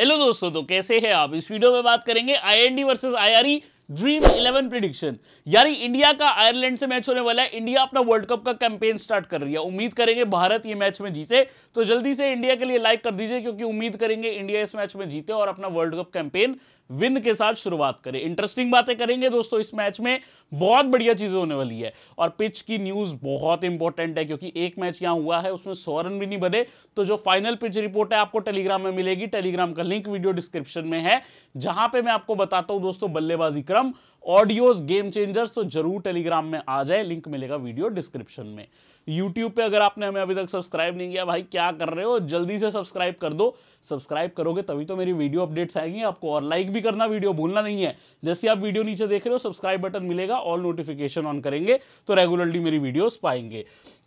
hello दोस्तों तो कैसे हैं आप इस वीडियो में बात करेंगे IND versus IRE dream eleven prediction यानी इंडिया का आयरलैंड से मैच होने वाला है इंडिया अपना वर्ल्ड कप का कैंपेन स्टार्ट कर रही है उम्मीद करेंगे भारत ये मैच में जीते तो जल्दी से इंडिया के लिए लाइक कर दीजिए क्योंकि उम्मीद करेंगे इंडिया इस मैच में जीते और अपना वर्ल्ड कप कैंपेन विन के साथ शुरुआत करें इंटरेस्टिंग बातें करेंगे दोस्तों इस मैच में बहुत बढ़िया चीज़ें होने वाली है और पिच की न्यूज़ बहुत इंपॉर्टेंट है क्योंकि एक मैच यहां हुआ है उसमें सौ रन भी नहीं बने तो जो फाइनल पिच रिपोर्ट है आपको टेलीग्राम में मिलेगी टेलीग्राम का लिंक वीडियो डिस्क्रिप्शन में है जहां पर मैं आपको बताता हूं दोस्तों बल्लेबाजी क्रम ऑडियोज गेम चेंजर्स तो जरूर टेलीग्राम में आ जाए लिंक मिलेगा वीडियो डिस्क्रिप्शन में यूट्यूब पे अगर आपने हमें अभी तक सब्सक्राइब नहीं किया भाई क्या कर रहे हो जल्दी से सब्सक्राइब कर दो सब्सक्राइब करोगे तभी तो मेरी वीडियो अपडेट्स आएंगी आपको और लाइक भी करना वीडियो भूलना नहीं है जैसे आप वीडियो नीचे देख रहे हो सब्सक्राइब बटन मिलेगा ऑल नोटिफिकेशन ऑन करेंगे तो रेगुलरली मेरी वीडियो पाएंगे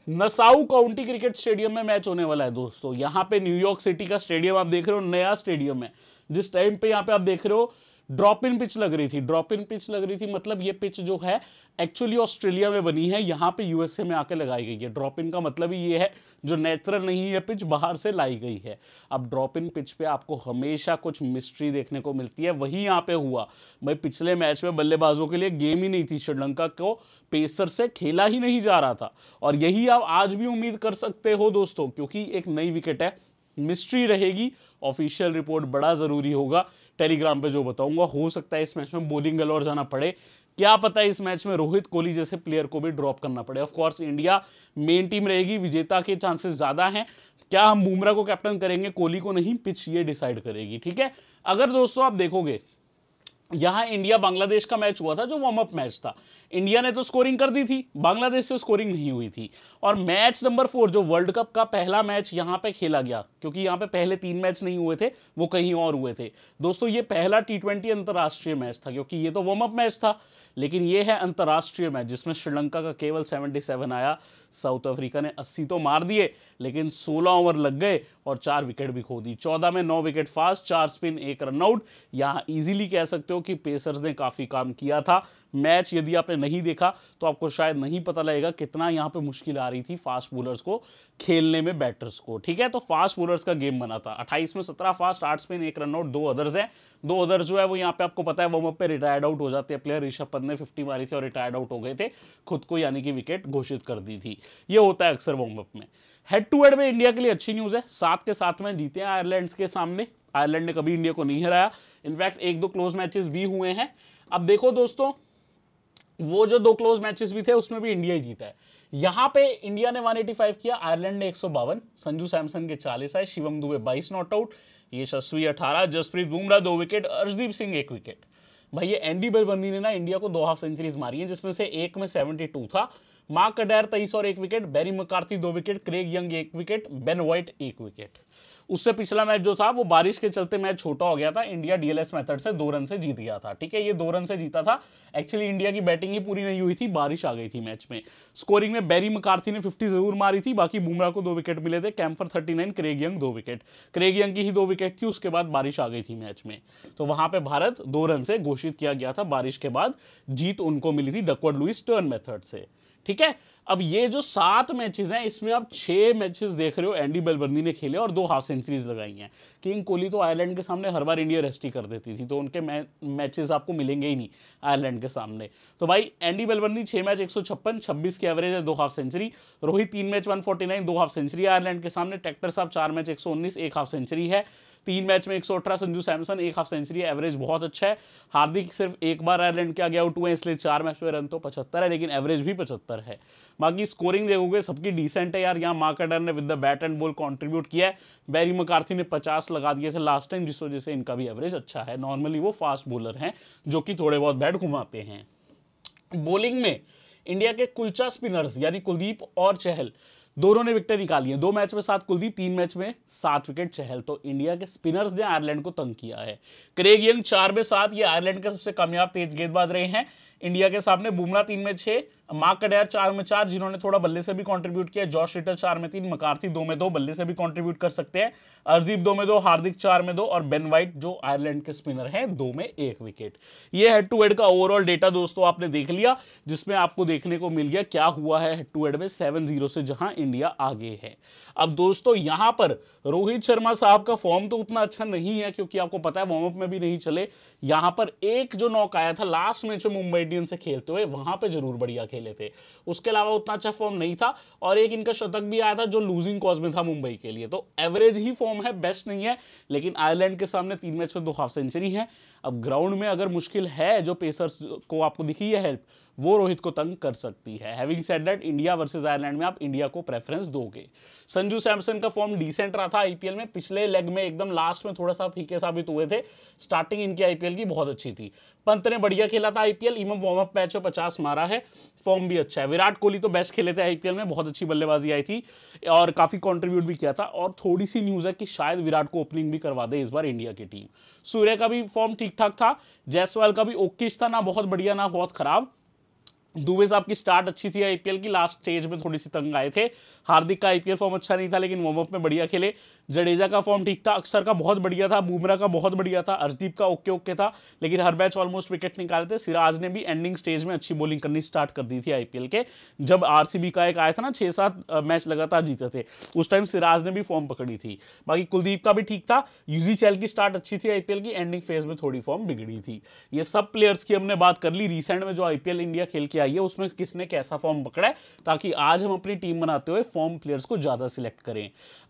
नसाउ काउंटी क्रिकेट स्टेडियम में मैच होने वाला है दोस्तों यहाँ पे न्यूयॉर्क सिटी का स्टेडियम आप देख रहे हो नया स्टेडियम है जिस टाइम पे यहाँ पे आप देख रहे हो ड्रॉप इन पिच लग रही थी ड्रॉप इन पिच लग रही थी मतलब ये पिच जो है एक्चुअली ऑस्ट्रेलिया में बनी है यहाँ पे यूएसए में आके लगाई गई है ड्रॉप इन का मतलब ही ये है जो नेचुरल नहीं है पिच बाहर से लाई गई है अब ड्रॉप इन पिच पे आपको हमेशा कुछ मिस्ट्री देखने को मिलती है वही यहाँ पे हुआ भाई पिछले मैच में बल्लेबाजों के लिए गेम ही नहीं थी श्रीलंका को पेसर से खेला ही नहीं जा रहा था और यही आप आज भी उम्मीद कर सकते हो दोस्तों क्योंकि एक नई विकेट है मिस्ट्री रहेगी ऑफिशियल रिपोर्ट बड़ा ज़रूरी होगा टेलीग्राम पे जो बताऊंगा हो सकता है इस मैच में बोलिंग गलौर जाना पड़े क्या पता है इस मैच में रोहित कोहली जैसे प्लेयर को भी ड्रॉप करना पड़े ऑफकोर्स इंडिया मेन टीम रहेगी विजेता के चांसेस ज़्यादा हैं क्या हम बुमरा को कैप्टन करेंगे कोहली को नहीं पिच ये डिसाइड करेगी ठीक है अगर दोस्तों आप देखोगे यहाँ इंडिया बांग्लादेश का मैच हुआ था जो वार्म अप मैच था इंडिया ने तो स्कोरिंग कर दी थी बांग्लादेश से स्कोरिंग नहीं हुई थी और मैच नंबर फोर जो वर्ल्ड कप का पहला मैच यहाँ पे खेला गया क्योंकि यहाँ पे पहले तीन मैच नहीं हुए थे वो कहीं और हुए थे दोस्तों ये पहला टी ट्वेंटी अंतर्राष्ट्रीय मैच था क्योंकि ये तो वार्म अप मैच था लेकिन ये है अंतर्राष्ट्रीय मैच जिसमें श्रीलंका का केवल सेवन आया साउथ अफ्रीका ने अस्सी तो मार दिए लेकिन सोलह ओवर लग गए और चार विकेट भी खो दी चौदह में नौ विकेट फास्ट चार स्पिन एक रनआउट यहाँ इजीली कह सकते हो कि पेसर्स ने काफ़ी काम किया था मैच यदि आपने नहीं देखा तो आपको शायद नहीं पता लगेगा कितना यहाँ पे मुश्किल आ रही थी फास्ट बोलर्स को खेलने में बैटर्स को ठीक है तो फास्ट बोलर्स का गेम बना था 28 में 17 फास्ट 8 स्पिन एक रन आउट दो अदर्स हैं दो अदर्स जो है वो यहाँ पे आपको पता है वो अप रिटायर्ड आउट हो जाते हैं प्लेयर ऋषभ पंत ने फिफ्टी मारी थी और रिटायर्ड आउट हो गए थे खुद को यानी कि विकेट घोषित कर दी थी ये होता है अक्सर वार्म में हेड टू हेड में इंडिया के लिए अच्छी न्यूज़ है सात के साथ में जीते हैं आयरलैंड के सामने आयरलैंड ने कभी इंडिया को नहीं हराया इनफैक्ट एक दो क्लोज मैचेस भी हुए हैं अब देखो दोस्तों वो जो दो क्लोज मैचेस भी थे उसमें भी इंडिया ही जीता है यहाँ पे इंडिया ने 185 किया आयरलैंड ने एक संजू सैमसन के 40 आए शिवम दुबे 22 नॉट आउट यशस्वी 18 जसप्रीत बुमराह दो विकेट अर्शदीप सिंह एक विकेट भाई ये एंडी बलबंदी ने ना इंडिया को दो हाफ सेंचुरीज मारी हैं जिसमें से एक में 72 था मार्क अडैर तेईस और एक विकेट बैरी मकार्ती दो विकेट क्रेग यंग एक विकेट बेन व्हाइट एक विकेट उससे पिछला मैच जो था वो बारिश के चलते मैच छोटा हो गया था इंडिया डीएलएस मेथड से दो रन से जीत गया था ठीक है ये दो रन से जीता था एक्चुअली इंडिया की बैटिंग ही पूरी नहीं हुई थी बारिश आ गई थी मैच में स्कोरिंग में बैरी मकार्थी ने फिफ्टी जरूर मारी थी बाकी बुमराह को दो विकेट मिले थे Campher thirty nine Craig Young दो विकेट क्रेग यंग की ही दो विकेट थी उसके बाद बारिश आ गई थी मैच में तो वहां पर भारत दो रन से घोषित किया गया था बारिश के बाद जीत उनको मिली थी डकवर्ड लुइस टर्न मेथड से ठीक है अब ये जो सात मैचेस हैं इसमें आप छः मैचेस देख रहे हो एंडी बेलबर्नी ने खेले और दो हाफ सेंचुरीज लगाई हैं किंग कोहली तो आयरलैंड के सामने हर बार इंडिया रेस्टी कर देती थी तो उनके मैचेस आपको मिलेंगे ही नहीं आयरलैंड के सामने तो भाई एंडी बेलबर्नी छः मैच एक सौ छप्पन छब्बीस की एवरेज है दो हाफ सेंचुरी रोहित तीन मैच वन फोर्टी नाइन दो हाफ सेंचुरी आयरलैंड के सामने ट्रैक्टर साहब चार मैच एक सौ उन्नीस एक हाफ सेंचुरी है तीन मैच में एक सौ अठारह संजू सैमसन एक हाफ सेंचुरी एवरेज बहुत अच्छा है हार्दिक सिर्फ एक बार आयरलैंड के आगे आउट हुए इसलिए चार मैच में रन तो पचहत्तर है लेकिन एवरेज भी पचहत्तर है बाकी स्कोरिंग देखोगे सबकी डिसेंट है यार यहाँ मार्केटर ने with the bat and ball contribute किया है बैरी मकार्थी ने पचास लगा दिए थे लास्ट टाइम जिस वजह से इनका भी एवरेज अच्छा है नॉर्मली वो फास्ट बॉलर हैं जो कि थोड़े बहुत बैट घुमाते हैं बॉलिंग में इंडिया के कुलचा स्पिनर्स यानी कुलदीप और चहल दोनों ने विकेट निकाली है दो मैच में सात कुलदीप तीन मैच में सात विकेट चहल तो इंडिया के स्पिनर्स ने आयरलैंड को तंग किया है क्रेग यंग चार में सात ये आयरलैंड के सबसे कामयाब तेज गेंदबाज रहे हैं इंडिया के सामने बुमराह तीन में छह मार्क कडेयर चार में चार जिन्होंने थोड़ा बल्ले से भी कंट्रीब्यूट किया जॉश रिटर चार में तीन मकार्थी दो में दो बल्ले से भी कंट्रीब्यूट कर सकते हैं अरदीप दो में दो हार्दिक चार में दो और बेन वाइट जो आयरलैंड के स्पिनर हैं दो में एक विकेट ये हेड टू हेड का ओवरऑल डेटा दोस्तों आपने देख लिया जिसमें आपको देखने को मिल गया क्या हुआ है हेड टू हेड में सेवन जीरो से जहां इंडिया आगे है अब दोस्तों यहां पर रोहित शर्मा साहब का फॉर्म तो उतना अच्छा नहीं है क्योंकि आपको पता है वार्म अप में भी नहीं चले यहां पर एक जो नॉक आया था लास्ट मैच में मुंबई एडिन से खेलते हुए वहां पे जरूर बढ़िया खेले थे उसके अलावा उतना अच्छा फॉर्म नहीं था और एक इनका शतक भी आया था जो लूजिंग कॉज में था मुंबई के लिए तो एवरेज ही फॉर्म है बेस्ट नहीं है लेकिन आयरलैंड के सामने तीन मैच में दो हाफ सेंचुरी है अब ग्राउंड में अगर मुश्किल है जो पेसर्स को आपको दिखी है हेल्प वो रोहित को तंग कर सकती है having said that India versus Ireland में आप इंडिया को प्रेफरेंस दोगे संजू सैमसन का फॉर्म डिसेंट रहा था आईपीएल में पिछले लेग में एकदम लास्ट में थोड़ा सा फीके साबित हुए थे स्टार्टिंग इनकी आईपीएल की बहुत अच्छी थी पंत ने बढ़िया खेला था आईपीएल इमम वार्म अप मैच में पचास मारा है फॉर्म भी अच्छा है विराट कोहली तो बेस्ट खेले थे आईपीएल में बहुत अच्छी बल्लेबाजी आई थी और काफ़ी कॉन्ट्रीब्यूट भी किया था और थोड़ी सी न्यूज़ है कि शायद विराट को ओपनिंग भी करवा दे इस बार इंडिया की टीम सूर्य का भी फॉर्म ठीक ठाक था जयसवाल का भी ओकेश था ना बहुत बढ़िया ना बहुत खराब दुबे साहब की स्टार्ट अच्छी थी आईपीएल की लास्ट स्टेज में थोड़ी सी तंग आए थे हार्दिक का आईपीएल फॉर्म अच्छा नहीं था लेकिन वार्म अप में बढ़िया खेले जडेजा का फॉर्म ठीक था अक्सर का बहुत बढ़िया था बुमरा का बहुत बढ़िया था अर्जदीप का ओके ओके था लेकिन हर मैच ऑलमोस्ट विकेट निकाले थे सिराज ने भी एंडिंग स्टेज में अच्छी बॉलिंग करनी स्टार्ट कर दी थी आईपीएल के जब आर का एक आया था ना छः सात मैच लगातार जीते थे उस टाइम सिराज ने भी फॉर्म पकड़ी थी बाकी कुलदीप का भी ठीक था यूजी चैल की स्टार्ट अच्छी थी आईपीएल की एंडिंग फेज में थोड़ी फॉर्म बिगड़ी थी ये सब प्लेयर्स की हमने बात कर ली रिसेंट में जो आईपीएल इंडिया खेल के आई है उसमें किसने कैसा फॉर्म पकड़ा है ताकि आज हम अपनी टीम बनाते हुए फॉर्म प्लेयर्स को ज़्यादा सिलेक्ट करें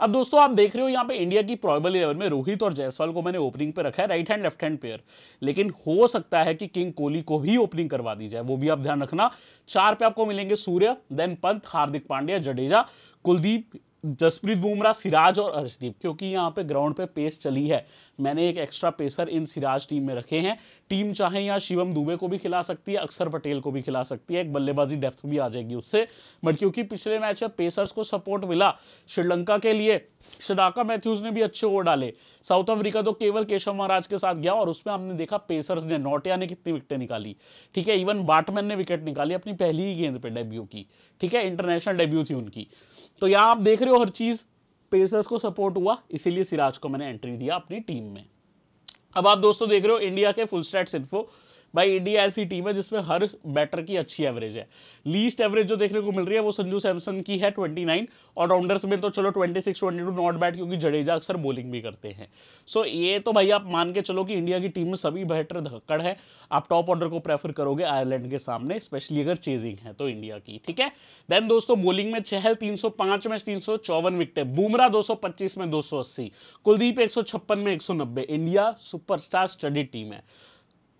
अब दोस्तों आप देख रहे हो यहाँ पे इंडिया की प्रॉबल इलेवन में रोहित और जयसवाल को मैंने ओपनिंग पे रखा है right hand left hand player लेकिन हो सकता है कि किंग कोहली को भी ओपनिंग करवा दी जाए वो भी आप ध्यान रखना चार पे आपको मिलेंगे सूर्य देन पंत हार्दिक पांड्या जडेजा कुलदीप जसप्रीत बुमराह सिराज और अर्शदीप क्योंकि यहाँ पे ग्राउंड पे पेस चली है मैंने एक extra pacer in Siraj team में रखे हैं टीम चाहे यहाँ शिवम दुबे को भी खिला सकती है अक्षर पटेल को भी खिला सकती है एक बल्लेबाजी डेप्थ भी आ जाएगी उससे बट क्योंकि पिछले मैच में पेसर्स को सपोर्ट मिला श्रीलंका के लिए शडाका मैथ्यूज ने भी अच्छे ओवर डाले साउथ अफ्रीका तो केवल केशव महाराज के साथ गया और उसमें हमने देखा पेसर्स ने नोटिया ने कितनी विकेटें निकाली ठीक है इवन बाटमैन ने विकेट निकाली अपनी पहली ही गेंद पर डेब्यू की ठीक है इंटरनेशनल डेब्यू थी उनकी तो यहाँ आप देख रहे हो हर चीज़ पेसर्स को सपोर्ट हुआ इसीलिए सिराज को मैंने एंट्री दिया अपनी टीम में अब आप दोस्तों देख रहे हो इंडिया के फुल स्टैट्स इन्फो भाई इंडिया ऐसी टीम है जिसमें हर बैटर की अच्छी एवरेज है लीस्ट एवरेज जो देखने को मिल रही है वो संजू सैमसन की है 29 और राउंडर्स में तो चलो 26 22 नॉट बैट क्योंकि जडेजा अक्सर बॉलिंग भी करते हैं सो so, ये तो भाई आप मान के चलो कि इंडिया की टीम में सभी बैटर धक्कड़ है आप टॉप ऑर्डर को प्रेफर करोगे आयरलैंड के सामने स्पेशली अगर चेजिंग है तो इंडिया की ठीक है देन दोस्तों बॉलिंग में चहल तीन में तीन विकेटें बुमरा दो में दो कुलदीप एक में एक इंडिया सुपरस्टार स्टडी टीम है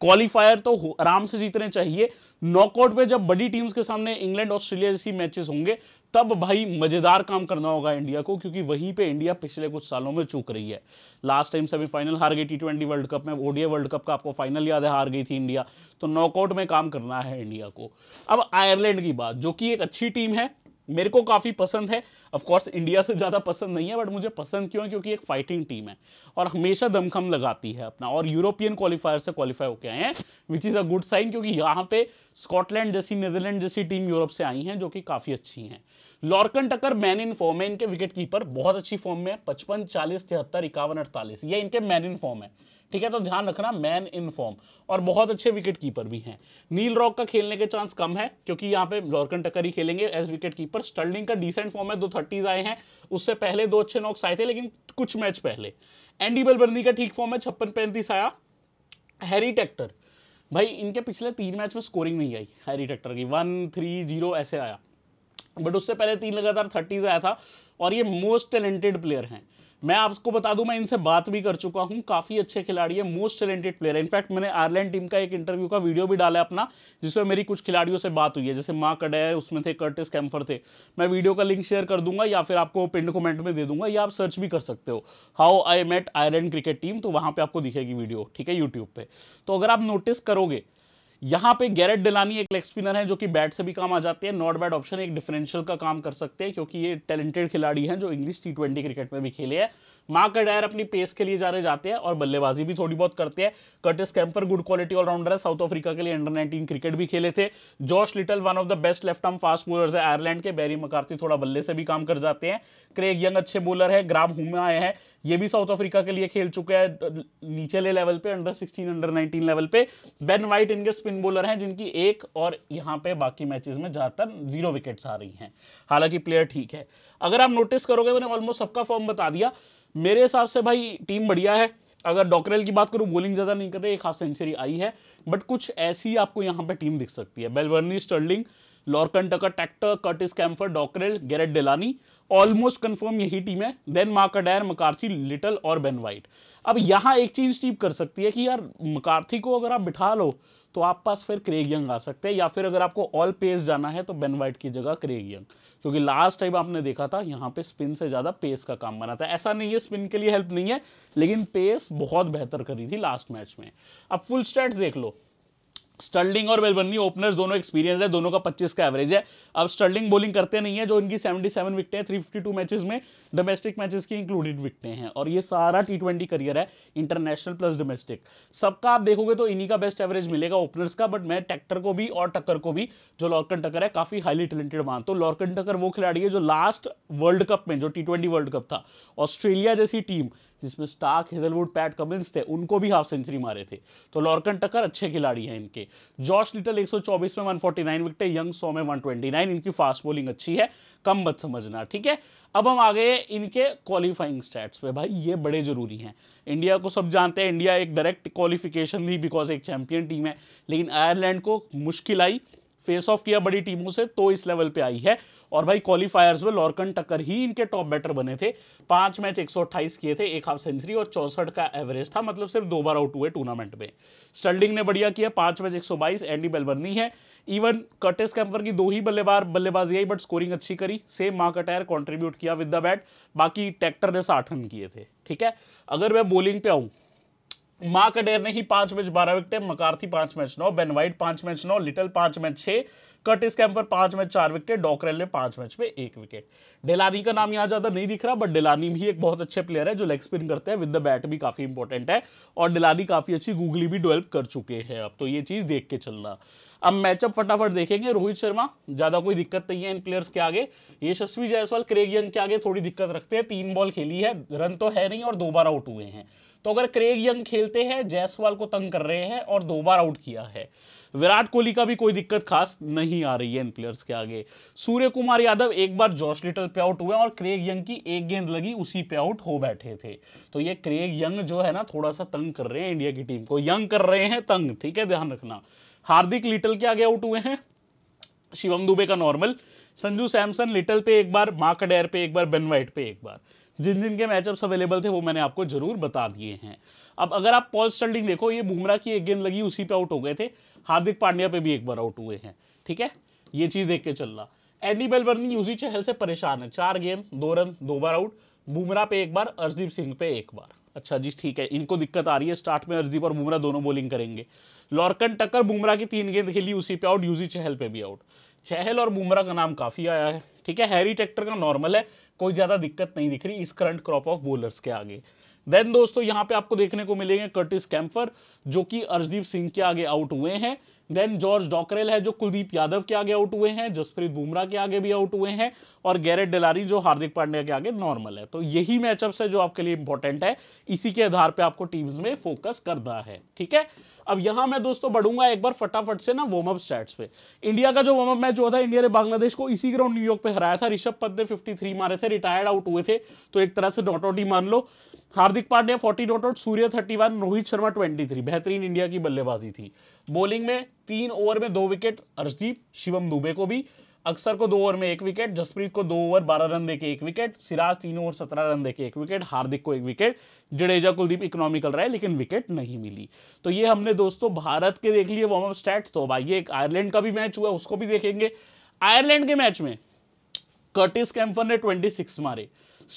क्वालिफायर तो आराम से जीतने चाहिए नॉकआउट में जब बड़ी टीम्स के सामने इंग्लैंड ऑस्ट्रेलिया जैसी मैचेस होंगे तब भाई मजेदार काम करना होगा इंडिया को क्योंकि वहीं पे इंडिया पिछले कुछ सालों में चूक रही है लास्ट टाइम सेमीफाइनल हार गई टी ट्वेंटी वर्ल्ड कप में ओडिया वर्ल्ड कप का आपको फाइनल याद है हार गई थी इंडिया तो नॉकआउट में काम करना है इंडिया को अब आयरलैंड की बात जो कि एक अच्छी टीम है मेरे को काफ़ी पसंद है ऑफकोर्स इंडिया से ज़्यादा पसंद नहीं है बट मुझे पसंद क्यों है क्योंकि एक फाइटिंग टीम है और हमेशा दमखम लगाती है अपना और यूरोपियन क्वालिफायर से क्वालिफाई होके आए हैं which is a good sign क्योंकि यहाँ पे स्कॉटलैंड जैसी नीदरलैंड जैसी टीम यूरोप से आई हैं जो कि काफ़ी अच्छी हैं Lorcan Tucker man in form है इनके विकेट कीपर बहुत अच्छी फॉर्म में है पचपन चालीस तिहत्तर इक्यावन अड़तालीस ये इनके मैन इन फॉर्म है ठीक है तो ध्यान रखना मैन इन फॉर्म और बहुत अच्छे विकेट कीपर भी हैं नील रॉक का खेलने के चांस कम है क्योंकि यहाँ पे लॉर्कन टक्कर ही खेलेंगे एज विकेट कीपर स्टर्लिंग का डिसेंट फॉर्म है दो थर्टीज आए हैं उससे पहले दो अच्छे नॉक्स आए थे लेकिन कुछ मैच पहले एंडी बलबर्नी का ठीक फॉर्म है छप्पन पैंतीस आया हैरी टेक्टर भाई इनके पिछले तीन मैच में स्कोरिंग नहीं आई हैरी टेक्टर की वन थ्री जीरो ऐसे आया बट उससे पहले तीन लगातार थर्टीज आया था और ये मोस्ट टैलेंटेड प्लेयर हैं मैं आपको बता दूं मैं इनसे बात भी कर चुका हूं काफ़ी अच्छे खिलाड़ी है मोस्ट टैलेंटेड प्लेयर है इनफैक्ट मैंने आयरलैंड टीम का एक इंटरव्यू का वीडियो भी डाला है अपना जिसमें मेरी कुछ खिलाड़ियों से बात हुई है जैसे माँ कडायर उसमें थे कर्टिस कैम्फर थे मैं वीडियो का लिंक शेयर कर दूंगा या फिर आपको पिंड कमेंट में दे दूंगा या आप सर्च भी कर सकते हो how I met Ireland cricket team तो वहाँ पर आपको दिखेगी वीडियो ठीक है यूट्यूब पर तो अगर आप नोटिस करोगे यहां पे गैरेट डिलानी एक लेग स्पिनर है जो कि बैट से भी काम आ जाते हैं नॉट बैट ऑप्शन एक डिफरेंशियल का काम कर सकते हैं क्योंकि ये टैलेंटेड खिलाड़ी हैं जो इंग्लिश टी ट्वेंटी क्रिकेट में भी खेले हैं मार्क अडायर अपनी पेस के लिए जाने जाते हैं और बल्लेबाजी भी थोड़ी बहुत करते हैं Curtis Campher good quality allrounder है साउथ अफ्रीका के लिए अंडर नाइनटीन क्रिकेट भी खेले थे Josh Little one of the best left arm fast bowlers है आयरलैंड के बैरी मकार्थी थोड़ा बल्ले से भी काम कर जाते हैं क्रेग यंग अच्छे बोलर है ग्राम हुमा आए हैं ये भी साउथ अफ्रीका के लिए खेल चुके हैं नीचे लेवल पे under sixteen under nineteen level पे बेन वाइट इनके स्पिन स्पिन बॉलर हैं जिनकी एक और यहाँ पे बाकी मैचेस में ज़्यादातर जीरो विकेट्स आ रही हैं हालांकि प्लेयर ठीक है अगर आप नोटिस करोगे मैंने ऑलमोस्ट सबका फॉर्म बता दिया मेरे हिसाब से भाई टीम बढ़िया है अगर डॉकरेल की बात करूँ बॉलिंग ज़्यादा नहीं कर रही एक हाफ सेंचुरी आई है बट कुछ ऐसी आपको यहाँ पर टीम दिख सकती है Balbirnie Stirling Lorcan Tucker Tector Curtis Campher Dockrell Gareth Delany almost confirm यही टीम है देन मार्कडायर मकार्थी लिटल और बेन वाइट अब यहाँ एक चीज टीम कर सकती है कि यार मकार्थी को अगर आप बिठा लो तो आप पास फिर क्रेग यंग आ सकते हैं या फिर अगर आपको ऑल पेस जाना है तो बेन वाइट की जगह क्रेग यंग क्योंकि लास्ट टाइम आपने देखा था यहाँ पे स्पिन से ज़्यादा पेस का काम बना था ऐसा नहीं है स्पिन के लिए हेल्प नहीं है लेकिन पेस बहुत बेहतर करी थी लास्ट मैच में अब फुल स्टैट्स देख लो स्टर्लिंग और मेलबर्नी ओपनर्स दोनों एक्सपीरियंस है दोनों का 25 का एवरेज है अब स्टर्लिंग बोलिंग करते नहीं है जो इनकी 77 विकटें हैं 352 मैचेस में डोमेस्टिक मैचेस की इंक्लूडेड विकटें हैं और ये सारा टी ट्वेंटी करियर है इंटरनेशनल प्लस डोमेस्टिक सबका आप देखोगे तो इन्हीं का बेस्ट एवरेज मिलेगा ओपनर्स का बट मैं टैक्टर को भी और टक्कर को भी जो लॉर्कन टक्कर है काफ़ी हाईली टैलेंटेड मानता हूँ लॉर्कन टक्कर वो खिलाड़ी है जो लास्ट वर्ल्ड कप में जो टी वर्ल्ड कप था ऑस्ट्रेलिया जैसी टीम जिसमें स्टार्क हेजलवुड पैट कमिंस थे उनको भी हाफ सेंचुरी मारे थे तो लॉर्कन टक्कर अच्छे खिलाड़ी हैं इनके जॉर्ज लिटल 124 में 149 विकेट यंग सो में 129 इनकी फास्ट बॉलिंग अच्छी है कम मत समझना ठीक है अब हम आ गए इनके क्वालिफाइंग स्टैट्स पे भाई ये बड़े ज़रूरी हैं इंडिया को सब जानते हैं इंडिया एक डायरेक्ट क्वालिफिकेशन थी बिकॉज एक चैंपियन टीम है लेकिन आयरलैंड को मुश्किल आई फेस ऑफ किया बड़ी टीमों से तो इस लेवल पे आई है और भाई क्वालिफायर्स में लॉर्कन टक्कर ही इनके टॉप बैटर बने थे पांच मैच एक किए थे एक हाफ सेंचुरी और चौसठ का एवरेज था मतलब सिर्फ दो बार आउट हुए टूर्नामेंट में स्टर्लिंग ने बढ़िया किया पांच मैच एक एंडी बेलबर्नी है इवन कटेस कैंपर की दो ही बल्लेबार बल्लेबाजी आई बट स्कोरिंग अच्छी करी सेम मार्क अटायर कॉन्ट्रीब्यूट किया विद द बैट बाकी टैक्टर ने साठ रन किए थे ठीक है अगर मैं बॉलिंग पे आऊँ मार्क अडेर ने ही पांच मैच बारह विकेट मकार्थी पांच मैच नौ बेन वाइट पांच मैच नौ लिटल पांच मैच छह कर्टिस कैम्पर पांच मैच चार विकेट डॉकरेल ने पांच मैच में एक विकेट डेलानी का नाम यहां ज्यादा नहीं दिख रहा बट डेलानी भी एक बहुत अच्छे प्लेयर है जो लेग स्पिन करते हैं विद द बैट भी काफी इंपॉर्टेंट है और डेलानी काफी अच्छी गूगली भी डेवलप कर चुके हैं अब तो ये चीज देख के चलना अब मैचअप फटाफट देखेंगे रोहित शर्मा ज्यादा कोई दिक्कत नहीं है इन प्लेयर्स के आगे यशस्वी जायसवाल क्रेगियन के आगे थोड़ी दिक्कत रखते हैं तीन बॉल खेली है रन तो है नहीं और दो बार आउट हुए हैं तो अगर क्रेग यंग खेलते हैं जयसवाल को तंग कर रहे हैं और दो बार आउट किया है विराट कोहली का भी कोई दिक्कत खास नहीं आ रही है इन प्लेयर्स के आगे सूर्य कुमार यादव एक बार जॉर्ज लिटल पे आउट हुए और क्रेग यंग की एक गेंद लगी उसी पे आउट हो बैठे थे तो ये क्रेग यंग जो है ना थोड़ा सा तंग कर रहे हैं इंडिया की टीम को यंग कर रहे हैं तंग ठीक है ध्यान रखना हार्दिक लिटल के आगे आउट हुए हैं शिवम दुबे का नॉर्मल संजू सैमसन लिटल पे एक बार डेयर पे एक बार बेनवाइट पे एक बार जिन जिन के मैचअप्स अवेलेबल थे वो मैंने आपको जरूर बता दिए हैं अब अगर आप पॉल स्टर्लिंग देखो ये बुमरा की एक गेंद लगी उसी पे आउट हो गए थे हार्दिक पांड्या पे भी एक बार आउट हुए हैं ठीक है ये चीज़ देख के चल रहा एनी बेलबर्नी यूजी चहल से परेशान है चार गेंद दो रन दो बार आउट बुमरा पे एक बार अर्शदीप सिंह पे एक बार अच्छा जी ठीक है इनको दिक्कत आ रही है स्टार्ट में अर्शदीप और बुमरा दोनों बॉलिंग करेंगे लॉर्कन टक्कर बुमरा की तीन गेंद खेली उसी पे आउट यूजी चहल पे भी आउट चहल और बुमरा का नाम काफ़ी आया है ठीक है हैरी टेक्टर का नॉर्मल है कोई ज़्यादा दिक्कत नहीं दिख रही इस करंट क्रॉप ऑफ बोलर्स के आगे देन दोस्तों यहाँ पे आपको देखने को मिलेंगे कर्टिस कैम्फर जो कि अर्जदीप सिंह के आगे आउट हुए हैं देन जॉर्ज डॉकरेल है जो कुलदीप यादव के आगे आउट हुए हैं जसप्रीत बुमराह के आगे भी आउट हुए हैं और गैरेट डेलारी जो हार्दिक पांड्या के आगे नॉर्मल है तो यही मैचअप्स है जो आपके लिए इंपॉर्टेंट है इसी के आधार पर आपको टीम्स में फोकस करना है ठीक है अब यहां मैं दोस्तों बढ़ूंगा एक बार फटाफट से ना वार्म अप स्टैट्स पे इंडिया का जो वार्म अप मैच हुआ था इंडिया ने बांग्लादेश को इसी ग्राउंड न्यूयॉर्क पे हराया था ऋषभ पंत ने 53 मारे थे रिटायर्ड आउट हुए थे तो एक तरह से डॉट आउट ही मान लो Hardik Pandya forty dot out Surya thirty Rohit Sharma twenty बेहतरीन इंडिया की बल्लेबाजी थी बॉलिंग में तीन ओवर में दो विकेट अर्शदीप शिवम दुबे को भी अक्सर को दो ओवर में एक विकेट जसप्रीत को दो ओवर बारह रन देके एक विकेट सिराज तीन ओवर सत्रह रन देके एक विकेट हार्दिक को एक विकेट जडेजा कुलदीप इकोनॉमिकल रहे लेकिन विकेट नहीं मिली तो ये हमने दोस्तों भारत के देख लिए वार्म अप स्टैट्स तो भाई एक आयरलैंड का भी मैच हुआ उसको भी देखेंगे आयरलैंड के मैच में कर्टिस कैम्फर ने ट्वेंटी सिक्स मारे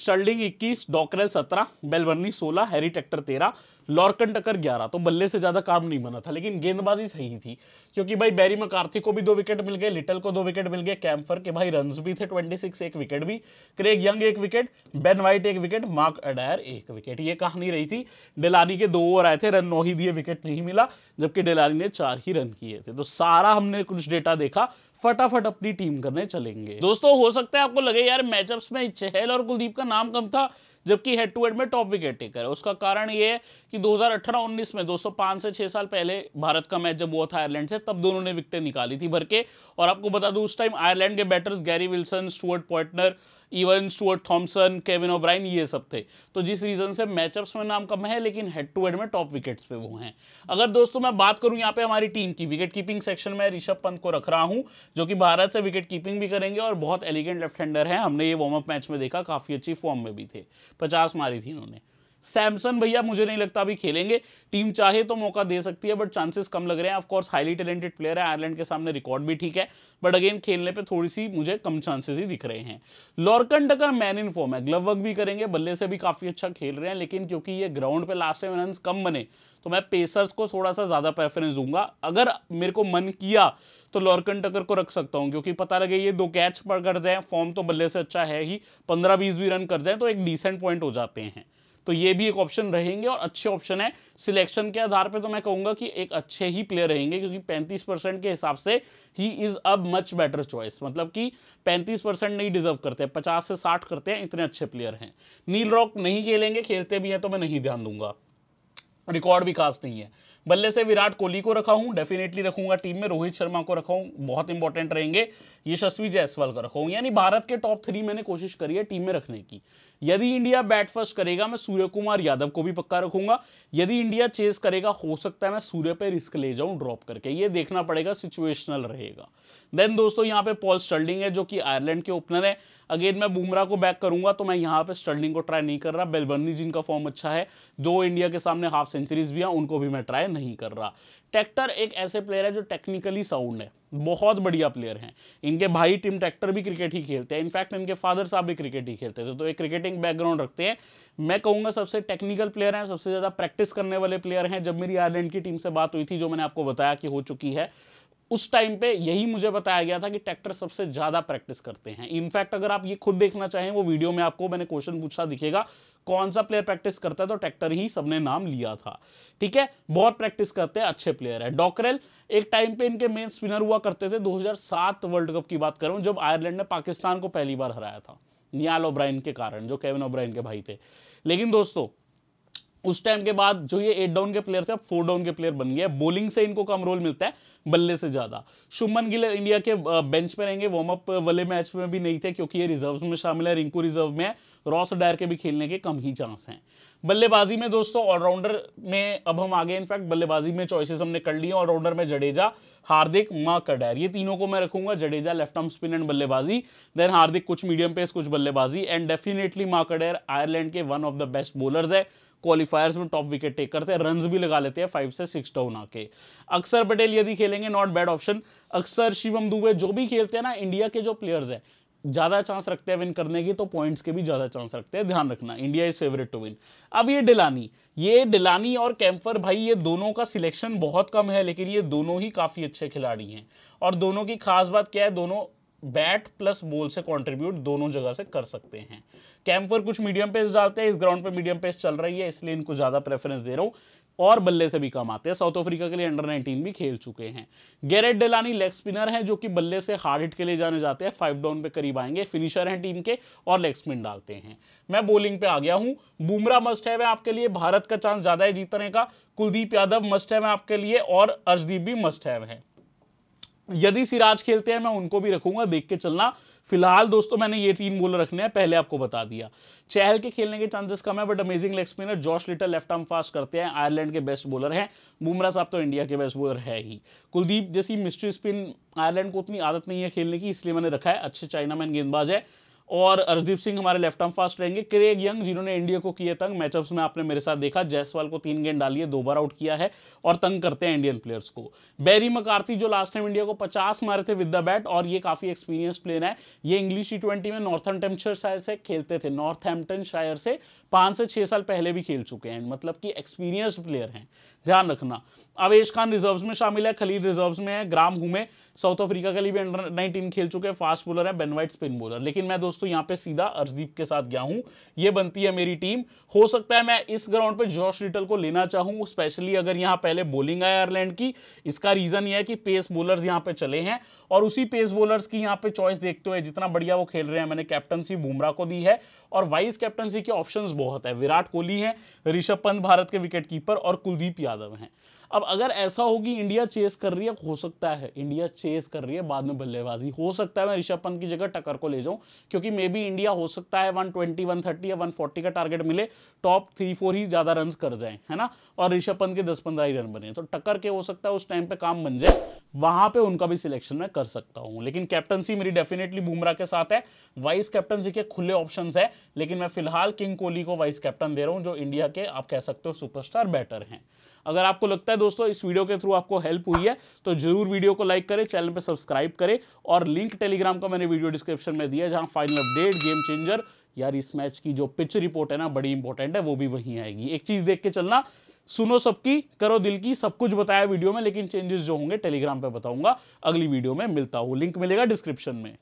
स्टर्लिंग इक्कीस डॉकरेल सत्रह बेलबर्नी सोलह हैरी टेक्टर तेरह लॉर्कन टकर 11 तो बल्ले से ज़्यादा काम नहीं बना था लेकिन गेंदबाजी सही थी क्योंकि भाई बैरी मकार्थी को भी दो विकेट मिल गए लिटल को दो विकेट मिल गए कैम्फर के भाई रन भी थे 26 एक विकेट भी क्रेग यंग एक विकेट बेन वाइट एक विकेट मार्क अडायर एक विकेट ये कहानी रही थी डेलानी के दो ओवर आए थे रन नौ ही दिए विकेट नहीं मिला जबकि डेलानी ने चार ही रन किए थे तो सारा हमने कुछ डेटा देखा फटाफट अपनी टीम करने चलेंगे दोस्तों हो सकता है आपको लगे यार मैचअप्स में चहल और कुलदीप का नाम कम था जबकि हेड टू हेड में टॉप विकेट टेकर है उसका कारण ये है कि 2018-19 में दोस्तों पांच से छह साल पहले भारत का मैच जब हुआ था आयरलैंड से तब दोनों ने विकेटें निकाली थी भर के और आपको बता दूं उस टाइम आयरलैंड के batters Gary Wilson Stuart Poynter even Stuart Thompson Kevin O'Brien ये सब थे तो जिस रीज़न से मैचअप्स में नाम कम है लेकिन हेड टू हेड में टॉप विकेट्स पे वो हैं अगर दोस्तों मैं बात करूँ यहाँ पे हमारी टीम की विकेट कीपिंग सेक्शन में ऋषभ पंत को रख रहा हूँ जो कि भारत से विकेट कीपिंग भी करेंगे और बहुत एलिगेंट लेफ्ट हैंडर है हमने ये वार्म अप मैच में देखा काफ़ी अच्छी फॉर्म में भी थे पचास मारी थी इन्होंने सैमसन भैया मुझे नहीं लगता अभी खेलेंगे टीम चाहे तो मौका दे सकती है बट चांसेस कम लग रहे हैं ऑफकोर्स हाईली टैलेंटेड प्लेयर है आयरलैंड के सामने रिकॉर्ड भी ठीक है बट अगेन खेलने पे थोड़ी सी मुझे कम चांसेस ही दिख रहे हैं Lorcan Tucker man in form है ग्लव वर्क भी करेंगे बल्ले से भी काफ़ी अच्छा खेल रहे हैं लेकिन क्योंकि ये ग्राउंड पर लास्ट टाइम रन कम बने तो मैं पेसर्स को थोड़ा सा ज़्यादा प्रेफरेंस दूंगा अगर मेरे को मन किया तो लॉर्कन टकर को रख सकता हूँ क्योंकि पता लगे ये दो कैच पर कर जाए फॉर्म तो बल्ले से अच्छा है ही पंद्रह बीस भी रन कर जाए तो एक डिसेंट पॉइंट हो जाते हैं तो ये भी एक ऑप्शन रहेंगे और अच्छे ऑप्शन है सिलेक्शन के आधार पर तो मैं कहूंगा कि एक अच्छे ही प्लेयर रहेंगे क्योंकि पैंतीस परसेंट के हिसाब से ही इज़ अब मच बेटर चॉइस मतलब कि पैंतीस परसेंट नहीं डिजर्व करते हैं पचास से साठ करते हैं इतने अच्छे प्लेयर हैं नील रॉक नहीं खेलेंगे खेलते भी हैं तो मैं नहीं ध्यान दूंगा रिकॉर्ड भी खास नहीं है बल्ले से विराट कोहली को रखा हूँ डेफिनेटली रखूंगा टीम में रोहित शर्मा को रखा हूँ बहुत इंपॉर्टेंट रहेंगे यशस्वी जायसवाल को रखा हूँ यानी भारत के टॉप थ्री मैंने कोशिश करी है टीम में रखने की यदि इंडिया बैट फर्स्ट करेगा मैं सूर्य कुमार यादव को भी पक्का रखूंगा यदि इंडिया चेस करेगा हो सकता है मैं सूर्य पर रिस्क ले जाऊं ड्रॉप करके ये देखना पड़ेगा सिचुएशनल रहेगा देन दोस्तों यहाँ पे पॉल स्टर्लिंग है जो कि आयरलैंड के ओपनर है अगेन मैं बुमराह को बैक करूंगा तो मैं यहाँ पे स्टर्लिंग को ट्राई नहीं कर रहा बेलबर्नी जिनका फॉर्म अच्छा है जो इंडिया के सामने हाफ सेंचुरीज भी हैं उनको भी मैं ट्राई नहीं कर रहा ट्रैक्टर एक ऐसे प्लेयर है जो टेक्निकली साउंड है बहुत बढ़िया प्लेयर हैं इनके भाई टीम ट्रैक्टर भी क्रिकेट ही खेलते हैं इनफैक्ट इनके फादर साहब भी क्रिकेट ही खेलते थे तो एक क्रिकेटिंग बैकग्राउंड रखते हैं मैं कहूंगा सबसे टेक्निकल प्लेयर हैं सबसे ज़्यादा प्रैक्टिस करने वाले प्लेयर हैं जब मेरी आयरलैंड की टीम से बात हुई थी जो मैंने आपको बताया कि हो चुकी है उस टाइम पे यही मुझे बताया गया था कि ट्रैक्टर सबसे ज़्यादा प्रैक्टिस करते हैं इनफैक्ट अगर आप ये खुद देखना चाहें वो वीडियो में आपको मैंने क्वेश्चन पूछा दिखेगा कौन सा प्लेयर प्रैक्टिस करता है तो ट्रैक्टर ही सबने नाम लिया था ठीक है बहुत प्रैक्टिस करते हैं अच्छे प्लेयर है डॉकरेल एक टाइम पे इनके मेन स्पिनर हुआ करते थे 2007 वर्ल्ड कप की बात करूं जब आयरलैंड ने पाकिस्तान को पहली बार हराया था नियाल ओब्राइन के कारण जो केविन ओब्राइन के भाई थे लेकिन दोस्तों उस टाइम के बाद जो ये एट डाउन के प्लेयर थे अब फोर डाउन के प्लेयर बन गए बॉलिंग से इनको कम रोल मिलता है बल्ले से ज़्यादा शुभमन गिल इंडिया के बेंच पर रहेंगे वार्म अप वाले मैच में भी नहीं थे क्योंकि ये रिजर्व में शामिल है रिंकू रिजर्व में है रॉस डायर के भी खेलने के कम ही चांस हैं बल्लेबाजी में दोस्तों ऑलराउंडर में अब हम आगे इनफैक्ट बल्लेबाजी में चॉइसेस हमने कर लिए ऑलराउंडर में जडेजा हार्दिक माँ कडायर ये तीनों को मैं रखूंगा Jadeja left arm spin and बल्लेबाजी देन हार्दिक कुछ मीडियम पेस कुछ बल्लेबाजी एंड डेफिनेटली माँ कडायर आयरलैंड के one of the best bowlers है क्वालिफायर्स में टॉप विकेट टेक करते हैं रन भी लगा लेते हैं फाइव से सिक्स डाउन आके अक्सर पटेल यदि खेलेंगे नॉट बैड ऑप्शन अक्सर शिवम दुबे जो भी खेलते हैं ना इंडिया के जो प्लेयर्स हैं ज़्यादा चांस रखते हैं विन करने की तो पॉइंट्स के भी ज़्यादा चांस रखते हैं ध्यान रखना India is favourite to win अब ये डिलानी ये डिलानी और कैंपर भाई ये दोनों का सिलेक्शन बहुत कम है लेकिन ये दोनों ही काफ़ी अच्छे खिलाड़ी हैं और दोनों की खास बात क्या है दोनों बैट प्लस बॉल से कंट्रीब्यूट दोनों जगह से कर सकते हैं कैंपर कुछ मीडियम पेस डालते हैं इस ग्राउंड पे मीडियम पेस चल रही है इसलिए इनको ज़्यादा प्रेफरेंस दे रहा हूं और बल्ले से भी कम आते हैं साउथ अफ्रीका के लिए अंडर 19 भी खेल चुके हैं गैरेट डेलानी लेग स्पिनर हैं जो कि बल्ले से हार्ड हिट के लिए जाने जाते हैं फाइव डाउन पे करीब आएंगे फिनिशर हैं टीम के और लेग स्पिन डालते हैं मैं बॉलिंग पे आ गया हूं बुमरा मस्ट है आपके लिए भारत का चांस ज़्यादा है जीतने का कुलदीप यादव मस्ट है आपके लिए और अर्जदीप भी मस्ट है यदि सिराज खेलते हैं मैं उनको भी रखूंगा देख के चलना फिलहाल दोस्तों मैंने ये तीन बोलर रखने हैं पहले आपको बता दिया चहल के खेलने के चांसेस कम है but amazing leg spinner Josh Little left arm fast करते हैं आयरलैंड के बेस्ट बॉलर हैं बुमरा साहब तो इंडिया के बेस्ट बॉलर है ही कुलदीप जैसी मिस्ट्री स्पिन आयरलैंड को उतनी आदत नहीं है खेलने की इसलिए मैंने रखा है अच्छे चाइना मैन गेंदबाज है और अर्शदीप सिंह हमारे लेफ्ट आर्म फास्ट रहेंगे क्रेग यंग जिन्होंने इंडिया को किए तंग मैचअप्स में आपने मेरे साथ देखा जयसवाल को तीन गेंद डालिए दो बार आउट किया है और तंग करते हैं इंडियन प्लेयर्स को बैरी मकार्थी जो लास्ट टाइम इंडिया को पचास मारे थे विद द बैट और ये काफी एक्सपीरियंस प्लेयर है ये इंग्लिश टी ट्वेंटी में नॉर्थम्पटनशायर शायर से खेलते थे नॉर्थ शायर से पांच से छः साल पहले भी खेल चुके हैं मतलब कि एक्सपीरियंस प्लेयर हैं ध्यान रखना अवेश खान रिजर्व्स में शामिल है खलील रिजर्व्स में है ग्राम हुमे साउथ अफ्रीका के लिए भी अंडर नाइनटीन खेल चुके हैं फास्ट बोलर है बेनवाइट स्पिन बॉलर लेकिन मैं दोस्तों यहाँ पे सीधा अर्जदीप के साथ गया हूँ ये बनती है मेरी टीम हो सकता है मैं इस ग्राउंड पे जॉर्श रिटल को लेना चाहूँ स्पेशली अगर यहाँ पहले बोलिंग आए आयरलैंड की इसका रीज़न ये है कि पेस बॉलर्स यहाँ पे चले हैं और उसी पेस बोलर्स की यहाँ पे चॉइस देखते हुए जितना बढ़िया वो खेल रहे हैं मैंने कैप्टनसी बुमराह को दी है और वाइस कैप्टनसी के ऑप्शन बहुत है विराट कोहली है ऋषभ पंत भारत के विकेट और कुलदीप यादव हैं अब अगर ऐसा होगी इंडिया चेस कर रही है हो सकता है इंडिया चेस कर रही है बाद में बल्लेबाजी हो सकता है मैं ऋषभ पंत की जगह टक्कर को ले जाऊं क्योंकि मे बी इंडिया हो सकता है 120 130 या 140 का टारगेट मिले टॉप थ्री फोर ही ज़्यादा रन कर जाए है ना और ऋषभ पंत के दस पंद्रह ही रन बने तो टक्कर के हो सकता है उस टाइम पर काम बन जाए वहां पे उनका भी सिलेक्शन मैं कर सकता हूं लेकिन कैप्टनसी मेरी डेफिनेटली बुमराह के साथ है वाइस कैप्टनसी के खुले ऑप्शन है लेकिन मैं फिलहाल किंग कोहली को वाइस कैप्टन दे रहा हूं जो इंडिया के आप कह सकते हो सुपरस्टार बैटर हैं अगर आपको लगता है दोस्तों इस वीडियो के थ्रू आपको हेल्प हुई है तो जरूर वीडियो को लाइक करें चैनल पर सब्सक्राइब करें और लिंक टेलीग्राम का मैंने वीडियो डिस्क्रिप्शन में दिया जहां फाइनल अपडेट गेम चेंजर यार इस मैच की जो पिच रिपोर्ट है ना बड़ी इंपॉर्टेंट है वो भी वहीं आएगी एक चीज़ देख के चलना सुनो सबकी करो दिल की सब कुछ बताया वीडियो में लेकिन चेंजेस जो होंगे टेलीग्राम पर बताऊंगा अगली वीडियो में मिलता हूँ लिंक मिलेगा डिस्क्रिप्शन में